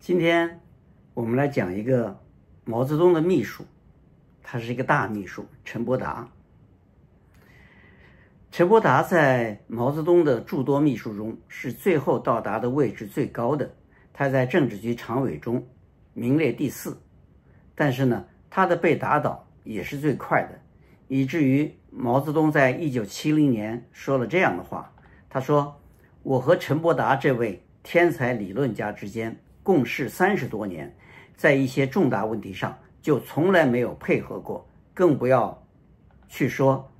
今天我们来讲一个毛泽东的秘书，他是一个大秘书陈伯达。陈伯达在毛泽东的诸多秘书中是最后到达的位置最高的，他在政治局常委中名列第四。但是呢，他的被打倒也是最快的，以至于毛泽东在一九七零年说了这样的话：“他说我和陈伯达这位天才理论家之间。”共事三十多年，在一些重大问题上就从来没有配合过，更不要去说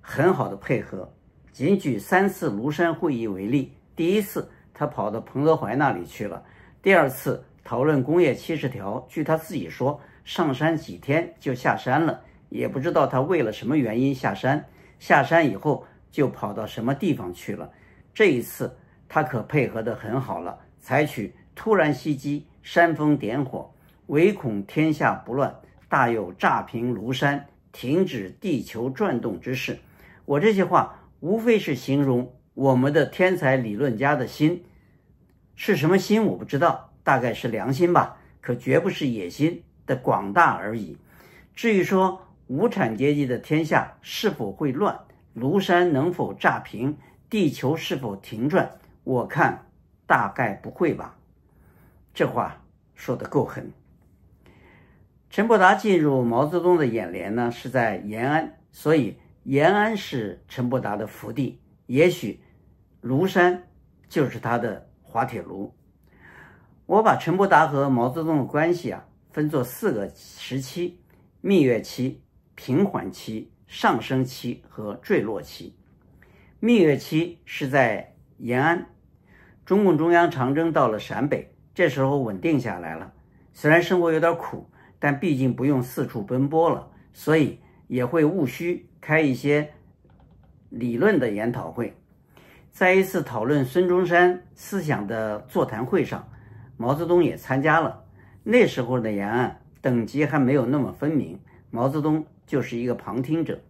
很好的配合。仅举三次庐山会议为例：第一次，他跑到彭德怀那里去了；第二次，讨论工业七十条，据他自己说，上山几天就下山了，也不知道他为了什么原因下山。下山以后就跑到什么地方去了？这一次，他可配合得很好了，采取。突然袭击，煽风点火，唯恐天下不乱，大有炸平庐山、停止地球转动之势。我这些话无非是形容我们的天才理论家的心是什么心，我不知道，大概是良心吧，可绝不是野心的广大而已。至于说无产阶级的天下是否会乱，庐山能否炸平，地球是否停转，我看大概不会吧。这话说的够狠。陈伯达进入毛泽东的眼帘呢，是在延安，所以延安是陈伯达的福地。也许庐山就是他的滑铁卢。我把陈伯达和毛泽东的关系啊，分作四个时期：蜜月期、平缓期、上升期和坠落期。蜜月期是在延安，中共中央长征到了陕北。这时候稳定下来了，虽然生活有点苦，但毕竟不用四处奔波了，所以也会务虚开一些理论的研讨会。在一次讨论孙中山思想的座谈会上，毛泽东也参加了。那时候的延安等级还没有那么分明，毛泽东就是一个旁听者。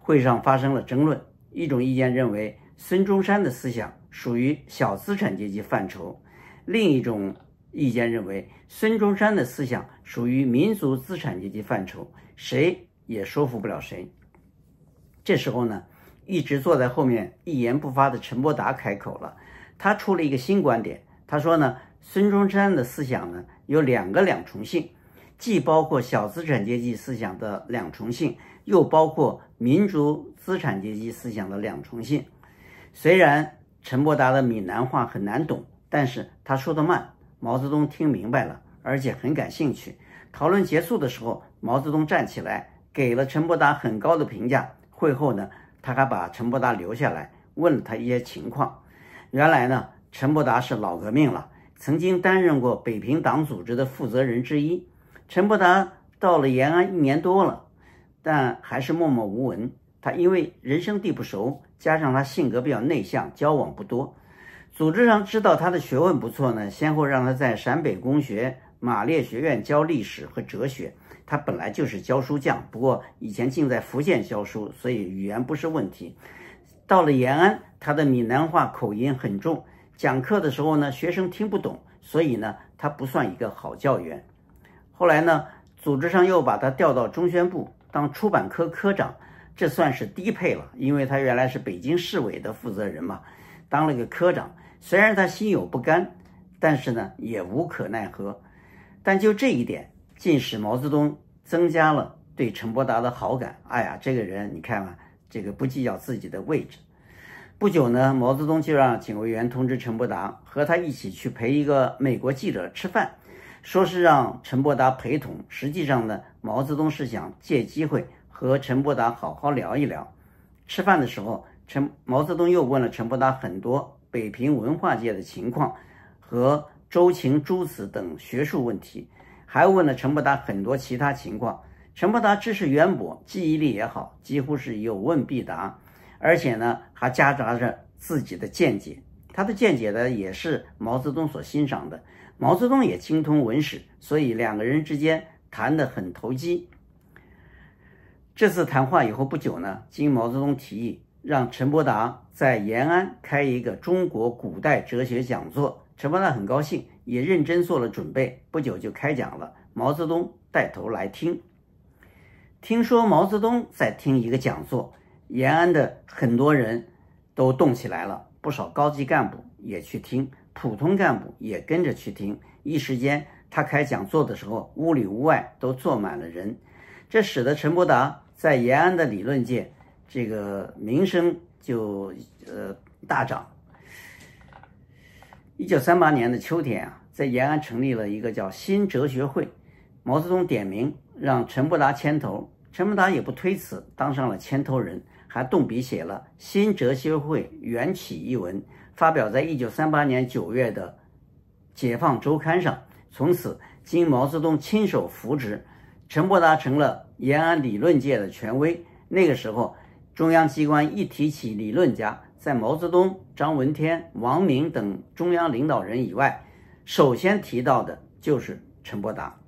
会上发生了争论，一种意见认为孙中山的思想属于小资产阶级范畴。另一种意见认为，孙中山的思想属于民族资产阶级范畴，谁也说服不了谁。这时候呢，一直坐在后面一言不发的陈伯达开口了，他出了一个新观点。他说呢，孙中山的思想呢有两个两重性，既包括小资产阶级思想的两重性，又包括民族资产阶级思想的两重性。虽然陈伯达的闽南话很难懂。但是他说得慢，毛泽东听明白了，而且很感兴趣。讨论结束的时候，毛泽东站起来，给了陈伯达很高的评价。会后呢，他还把陈伯达留下来，问了他一些情况。原来呢，陈伯达是老革命了，曾经担任过北平党组织的负责人之一。陈伯达到了延安一年多了，但还是默默无闻。他因为人生地不熟，加上他性格比较内向，交往不多。组织上知道他的学问不错呢，先后让他在陕北公学、马列学院教历史和哲学。他本来就是教书匠，不过以前竟在福建教书，所以语言不是问题。到了延安，他的闽南话口音很重，讲课的时候呢，学生听不懂，所以呢，他不算一个好教员。后来呢，组织上又把他调到中宣部当出版科科长，这算是低配了，因为他原来是北京市委的负责人嘛，当了个科长。虽然他心有不甘，但是呢也无可奈何。但就这一点，竟使毛泽东增加了对陈伯达的好感。哎呀，这个人，你看啊，这个不计较自己的位置。不久呢，毛泽东就让警卫员通知陈伯达和他一起去陪一个美国记者吃饭，说是让陈伯达陪同。实际上呢，毛泽东是想借机会和陈伯达好好聊一聊。吃饭的时候，陈毛泽东又问了陈伯达很多。北平文化界的情况和周秦诸子等学术问题，还问了陈伯达很多其他情况。陈伯达知识渊博，记忆力也好，几乎是有问必答，而且呢还夹杂着自己的见解。他的见解呢也是毛泽东所欣赏的。毛泽东也精通文史，所以两个人之间谈得很投机。这次谈话以后不久呢，经毛泽东提议。让陈伯达在延安开一个中国古代哲学讲座，陈伯达很高兴，也认真做了准备，不久就开讲了。毛泽东带头来听，听说毛泽东在听一个讲座，延安的很多人都动起来了，不少高级干部也去听，普通干部也跟着去听，一时间他开讲座的时候，屋里屋外都坐满了人，这使得陈伯达在延安的理论界。这个名声就呃大涨。一九三八年的秋天啊，在延安成立了一个叫新哲学会，毛泽东点名让陈伯达牵头，陈伯达也不推辞，当上了牵头人，还动笔写了《新哲学会缘起》一文，发表在一九三八年九月的《解放周刊》上。从此，经毛泽东亲手扶植，陈伯达成了延安理论界的权威。那个时候。中央机关一提起理论家，在毛泽东、张闻天、王明等中央领导人以外，首先提到的就是陈伯达。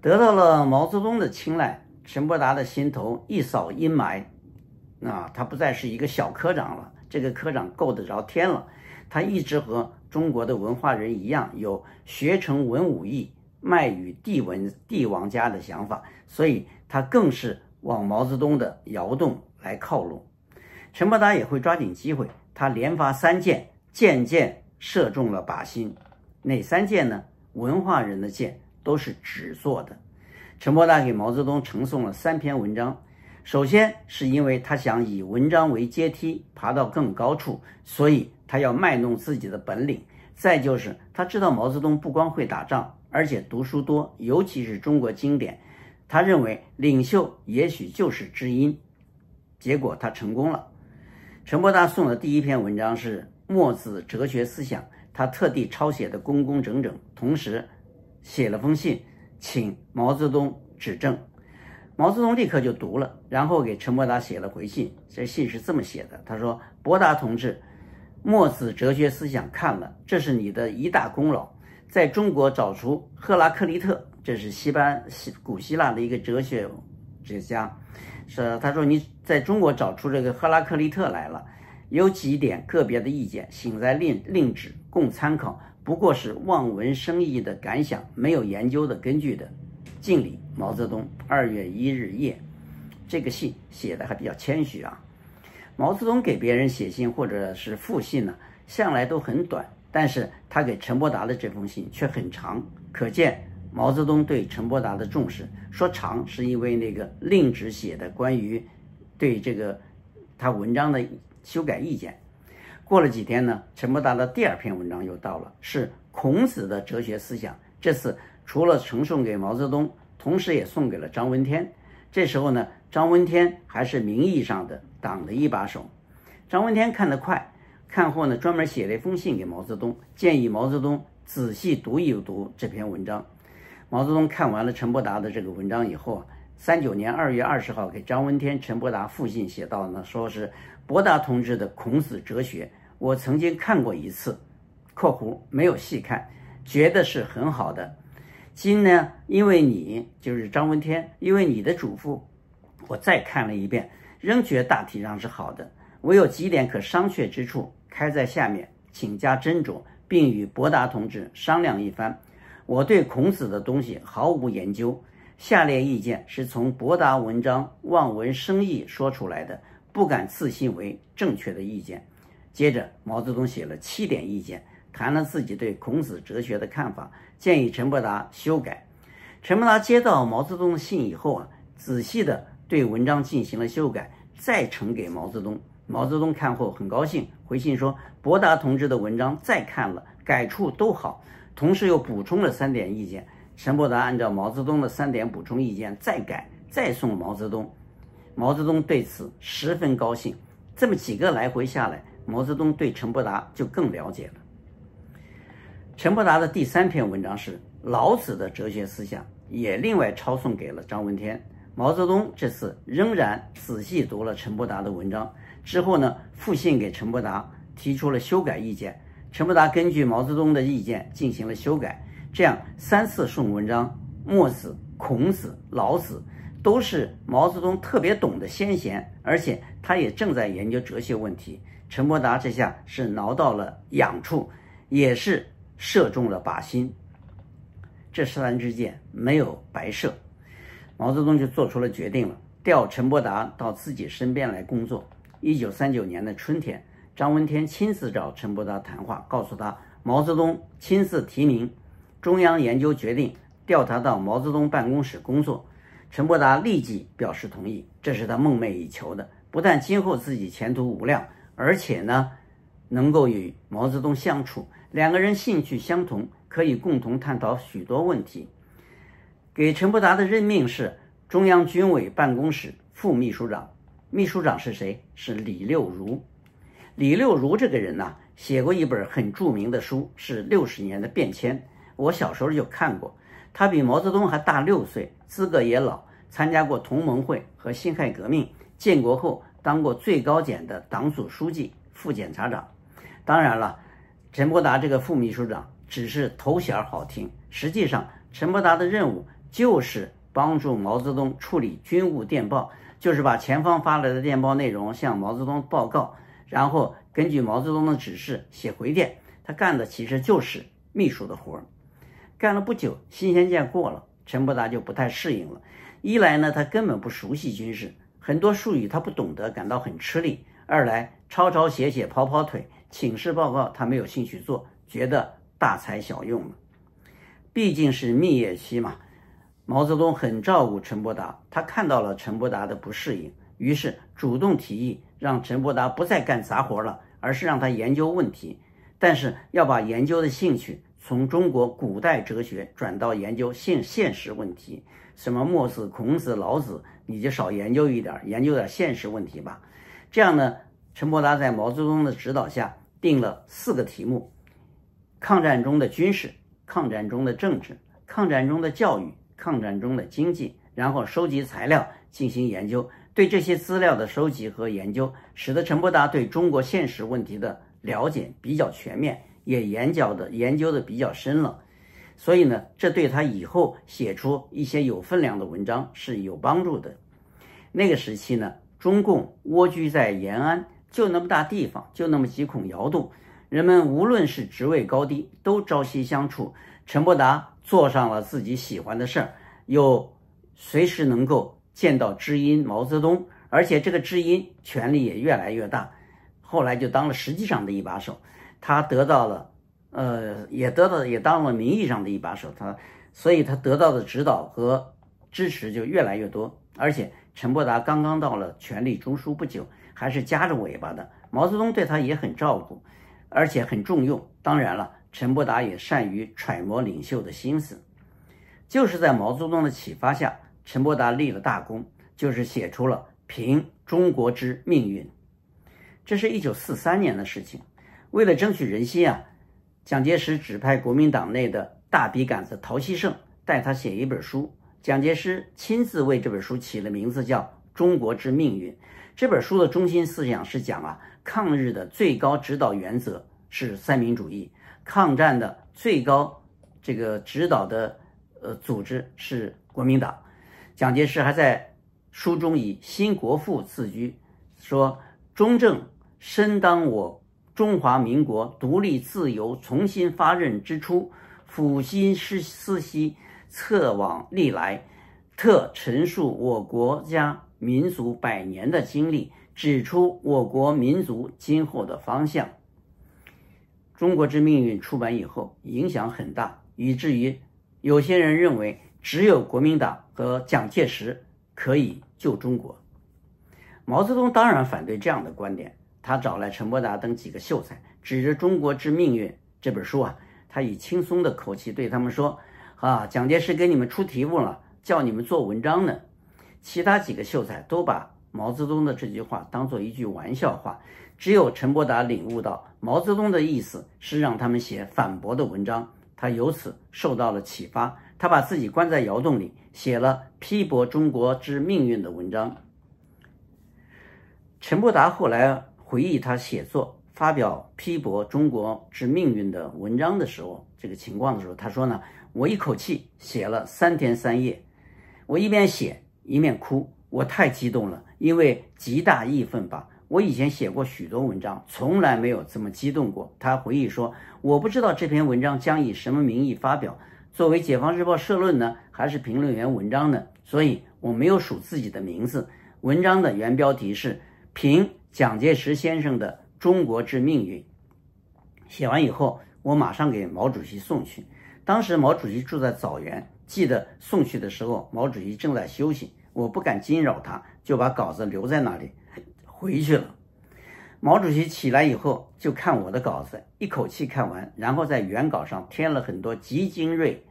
得到了毛泽东的青睐，陈伯达的心头一扫阴霾。啊，他不再是一个小科长了，这个科长够得着天了。他一直和中国的文化人一样，有学成文武艺，卖与帝文帝王家的想法，所以他更是往毛泽东的窑洞。来靠拢，陈伯达也会抓紧机会。他连发三箭，箭箭射中了靶心。哪三箭呢？文化人的箭都是纸做的。陈伯达给毛泽东呈送了三篇文章。首先是因为他想以文章为阶梯爬到更高处，所以他要卖弄自己的本领。再就是他知道毛泽东不光会打仗，而且读书多，尤其是中国经典。他认为领袖也许就是知音。结果他成功了。陈伯达送的第一篇文章是墨子哲学思想，他特地抄写的工工整整，同时写了封信请毛泽东指正。毛泽东立刻就读了，然后给陈伯达写了回信。这信是这么写的：他说，伯达同志，墨子哲学思想看了，这是你的一大功劳。在中国找出赫拉克利特，这是西班西古希腊的一个哲学。浙家，是他说你在中国找出这个赫拉克利特来了，有几点个别的意见，请在另另旨供参考，不过是望文生义的感想，没有研究的根据的。敬礼，毛泽东。二月一日夜，这个信写的还比较谦虚啊。毛泽东给别人写信或者是复信呢，向来都很短，但是他给陈伯达的这封信却很长，可见。毛泽东对陈伯达的重视，说长是因为那个令旨写的关于对这个他文章的修改意见。过了几天呢，陈伯达的第二篇文章又到了，是孔子的哲学思想。这次除了呈送给毛泽东，同时也送给了张闻天。这时候呢，张闻天还是名义上的党的一把手。张闻天看得快，看后呢，专门写了一封信给毛泽东，建议毛泽东仔细读一读这篇文章。毛泽东看完了陈伯达的这个文章以后啊，三九年二月二十号给张闻天、陈伯达复信写到呢，说是伯达同志的《孔子哲学》，我曾经看过一次，括弧没有细看，觉得是很好的。今呢，因为你就是张闻天，因为你的嘱咐，我再看了一遍，仍觉大体上是好的。我有几点可商榷之处，开在下面，请加斟酌，并与伯达同志商量一番。我对孔子的东西毫无研究，下列意见是从博达文章望文生义说出来的，不敢自信为正确的意见。接着，毛泽东写了七点意见，谈了自己对孔子哲学的看法，建议陈伯达修改。陈伯达接到毛泽东的信以后啊，仔细的对文章进行了修改，再呈给毛泽东。毛泽东看后很高兴，回信说：“博达同志的文章再看了，改处都好。”同时又补充了三点意见，陈伯达按照毛泽东的三点补充意见再改再送毛泽东，毛泽东对此十分高兴。这么几个来回下来，毛泽东对陈伯达就更了解了。陈伯达的第三篇文章是老子的哲学思想，也另外抄送给了张闻天。毛泽东这次仍然仔细读了陈伯达的文章，之后呢，复信给陈伯达提出了修改意见。陈伯达根据毛泽东的意见进行了修改，这样三次送文章，墨子、孔子、老子都是毛泽东特别懂的先贤，而且他也正在研究哲学问题。陈伯达这下是挠到了痒处，也是射中了靶心，这十三支箭没有白射，毛泽东就做出了决定了，调陈伯达到自己身边来工作。一九三九年的春天。张闻天亲自找陈伯达谈话，告诉他毛泽东亲自提名，中央研究决定调查到毛泽东办公室工作。陈伯达立即表示同意，这是他梦寐以求的。不但今后自己前途无量，而且呢，能够与毛泽东相处，两个人兴趣相同，可以共同探讨许多问题。给陈伯达的任命是中央军委办公室副秘书长，秘书长是谁？是李六如。李六如这个人呢，写过一本很著名的书，是《六十年的变迁》。我小时候就看过。他比毛泽东还大六岁，资格也老，参加过同盟会和辛亥革命。建国后，当过最高检的党组书记、副检察长。当然了，陈伯达这个副秘书长只是头衔好听，实际上，陈伯达的任务就是帮助毛泽东处理军务电报，就是把前方发来的电报内容向毛泽东报告。然后根据毛泽东的指示写回电，他干的其实就是秘书的活儿，干了不久，新鲜劲过了，陈伯达就不太适应了。一来呢，他根本不熟悉军事，很多术语他不懂得，感到很吃力；二来抄抄写写、跑跑腿、请示报告，他没有兴趣做，觉得大材小用了。毕竟是蜜月期嘛，毛泽东很照顾陈伯达，他看到了陈伯达的不适应，于是主动提议。让陈伯达不再干杂活了，而是让他研究问题，但是要把研究的兴趣从中国古代哲学转到研究现现实问题。什么墨子、孔子、老子，你就少研究一点，研究点现实问题吧。这样呢，陈伯达在毛泽东的指导下定了四个题目：抗战中的军事、抗战中的政治、抗战中的教育、抗战中的经济，然后收集材料进行研究。对这些资料的收集和研究，使得陈伯达对中国现实问题的了解比较全面，也研究的研究的比较深了。所以呢，这对他以后写出一些有分量的文章是有帮助的。那个时期呢，中共蜗居在延安，就那么大地方，就那么几孔窑洞，人们无论是职位高低，都朝夕相处。陈伯达做上了自己喜欢的事儿，又随时能够。见到知音毛泽东，而且这个知音权力也越来越大，后来就当了实际上的一把手。他得到了，呃，也得到也当了名义上的一把手。他，所以他得到的指导和支持就越来越多。而且陈伯达刚刚到了权力中枢不久，还是夹着尾巴的。毛泽东对他也很照顾，而且很重用。当然了，陈伯达也善于揣摩领袖的心思，就是在毛泽东的启发下。陈伯达立了大功，就是写出了《评中国之命运》。这是一九四三年的事情。为了争取人心啊，蒋介石指派国民党内的大笔杆子陶希圣带他写一本书。蒋介石亲自为这本书起了名字，叫《中国之命运》。这本书的中心思想是讲啊，抗日的最高指导原则是三民主义，抗战的最高这个指导的呃组织是国民党。蒋介石还在书中以“新国父”自居，说：“中正身当我中华民国独立自由重新发任之初，抚心思思兮，策往历来，特陈述我国家民族百年的经历，指出我国民族今后的方向。”《中国之命运》出版以后，影响很大，以至于有些人认为。只有国民党和蒋介石可以救中国。毛泽东当然反对这样的观点。他找来陈伯达等几个秀才，指着《中国之命运》这本书啊，他以轻松的口气对他们说：“啊，蒋介石给你们出题目了，叫你们做文章呢。”其他几个秀才都把毛泽东的这句话当做一句玩笑话。只有陈伯达领悟到毛泽东的意思是让他们写反驳的文章。他由此受到了启发。他把自己关在窑洞里，写了批驳中国之命运的文章。陈伯达后来回忆他写作、发表批驳中国之命运的文章的时候，这个情况的时候，他说呢：“我一口气写了三天三夜，我一边写一边哭，我太激动了，因为极大义愤吧。我以前写过许多文章，从来没有这么激动过。”他回忆说：“我不知道这篇文章将以什么名义发表。”作为《解放日报》社论呢，还是评论员文章呢？所以我没有署自己的名字。文章的原标题是《评蒋介石先生的中国之命运》。写完以后，我马上给毛主席送去。当时毛主席住在枣园，记得送去的时候，毛主席正在休息，我不敢惊扰他，就把稿子留在那里，回去了。毛主席起来以后就看我的稿子，一口气看完，然后在原稿上添了很多极精锐、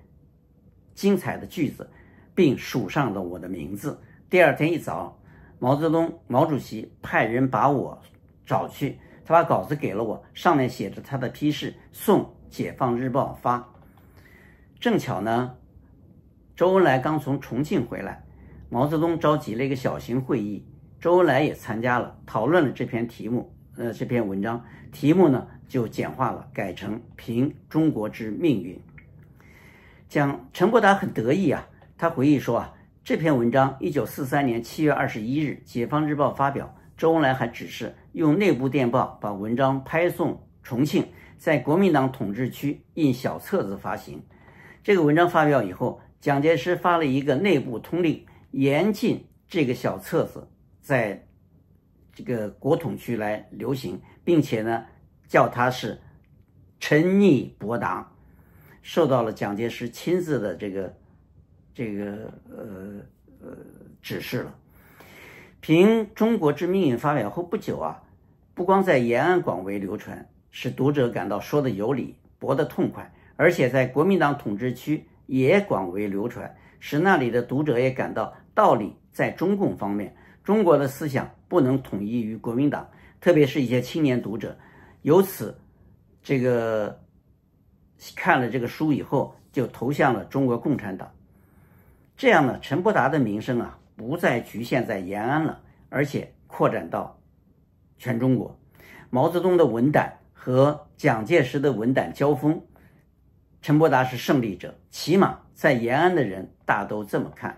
精彩的句子，并署上了我的名字。第二天一早，毛泽东、毛主席派人把我找去，他把稿子给了我，上面写着他的批示：“送《解放日报》发。”正巧呢，周恩来刚从重庆回来，毛泽东召集了一个小型会议，周恩来也参加了，讨论了这篇题目。呃，这篇文章题目呢就简化了，改成《评中国之命运》。讲陈伯达很得意啊，他回忆说啊，这篇文章一九四三年七月二十一日《解放日报》发表，周恩来还指示用内部电报把文章拍送重庆，在国民党统治区印小册子发行。这个文章发表以后，蒋介石发了一个内部通令，严禁这个小册子在。这个国统区来流行，并且呢，叫他是“沉溺博党”，受到了蒋介石亲自的这个这个呃呃指示了。《凭《中国之命运》发表后不久啊，不光在延安广为流传，使读者感到说的有理，博得痛快，而且在国民党统治区也广为流传，使那里的读者也感到道理在中共方面，中国的思想。不能统一于国民党，特别是一些青年读者，由此，这个看了这个书以后，就投向了中国共产党。这样呢，陈伯达的名声啊，不再局限在延安了，而且扩展到全中国。毛泽东的文胆和蒋介石的文胆交锋，陈伯达是胜利者，起码在延安的人大都这么看。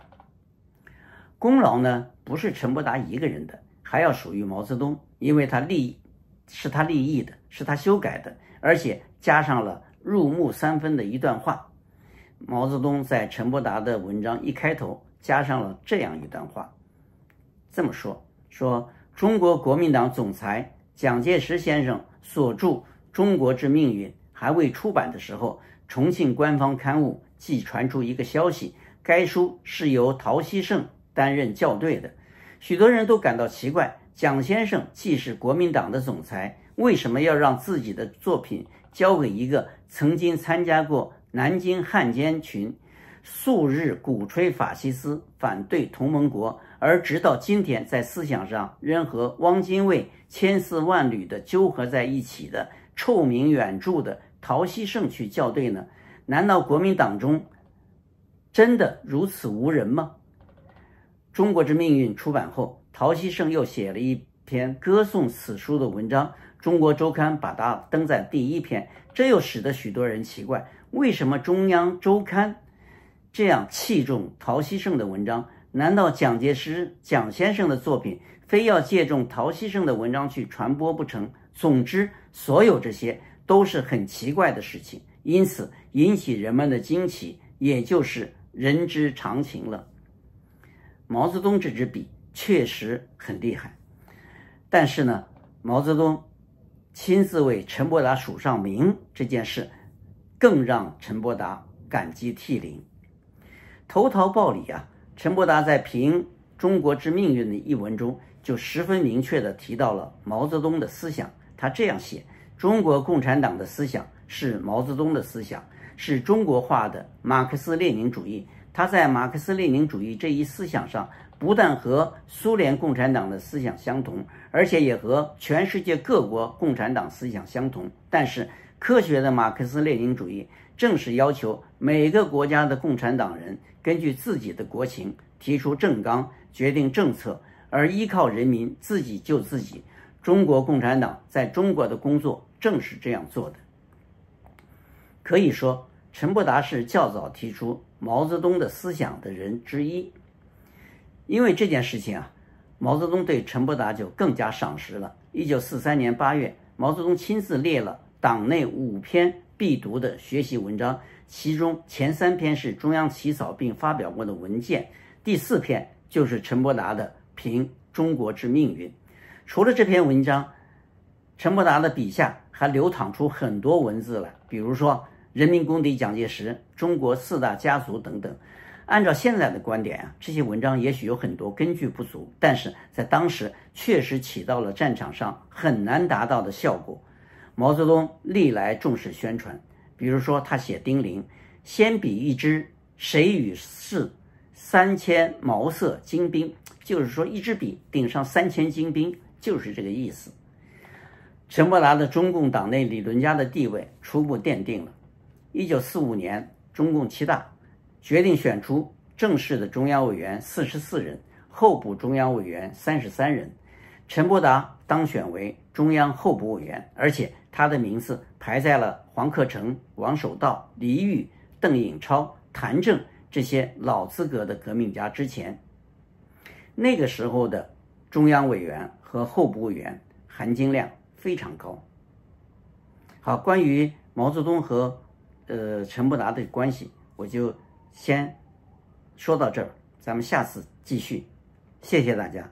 功劳呢，不是陈伯达一个人的。还要属于毛泽东，因为他立，是他立意的，是他修改的，而且加上了入木三分的一段话。毛泽东在陈伯达的文章一开头加上了这样一段话：这么说，说中国国民党总裁蒋介石先生所著《中国之命运》还未出版的时候，重庆官方刊物即传出一个消息，该书是由陶希圣担任校对的。许多人都感到奇怪，蒋先生既是国民党的总裁，为什么要让自己的作品交给一个曾经参加过南京汉奸群，数日鼓吹法西斯、反对同盟国，而直到今天在思想上仍和汪精卫千丝万缕的纠合在一起的臭名远著的陶希圣去校对呢？难道国民党中真的如此无人吗？《中国之命运》出版后，陶希圣又写了一篇歌颂此书的文章，《中国周刊》把它登在第一篇，这又使得许多人奇怪：为什么《中央周刊》这样器重陶希圣的文章？难道蒋介石、蒋先生的作品非要借助陶希圣的文章去传播不成？总之，所有这些都是很奇怪的事情，因此引起人们的惊奇，也就是人之常情了。毛泽东这支笔确实很厉害，但是呢，毛泽东亲自为陈伯达署上名这件事，更让陈伯达感激涕零，投桃报李啊！陈伯达在评《中国之命运》的一文中，就十分明确的提到了毛泽东的思想，他这样写：中国共产党的思想是毛泽东的思想，是中国化的马克思列宁主义。他在马克思列宁主义这一思想上，不但和苏联共产党的思想相同，而且也和全世界各国共产党思想相同。但是，科学的马克思列宁主义正是要求每个国家的共产党人根据自己的国情提出政纲、决定政策，而依靠人民自己救自己。中国共产党在中国的工作正是这样做的。可以说，陈伯达是较早提出。毛泽东的思想的人之一，因为这件事情啊，毛泽东对陈伯达就更加赏识了。一九四三年八月，毛泽东亲自列了党内五篇必读的学习文章，其中前三篇是中央起草并发表过的文件，第四篇就是陈伯达的《评中国之命运》。除了这篇文章，陈伯达的笔下还流淌出很多文字来，比如说。人民公敌蒋介石，中国四大家族等等。按照现在的观点啊，这些文章也许有很多根据不足，但是在当时确实起到了战场上很难达到的效果。毛泽东历来重视宣传，比如说他写丁玲，先比一支谁与是三千毛色精兵，就是说一支笔顶上三千精兵，就是这个意思。陈伯达的中共党内理论家的地位初步奠定了。一九四五年，中共七大决定选出正式的中央委员四十四人，候补中央委员三十三人。陈伯达当选为中央候补委员，而且他的名字排在了黄克诚、王守道、李玉、邓颖超、谭政这些老资格的革命家之前。那个时候的中央委员和候补委员含金量非常高。好，关于毛泽东和呃，陈布达的关系，我就先说到这儿，咱们下次继续，谢谢大家。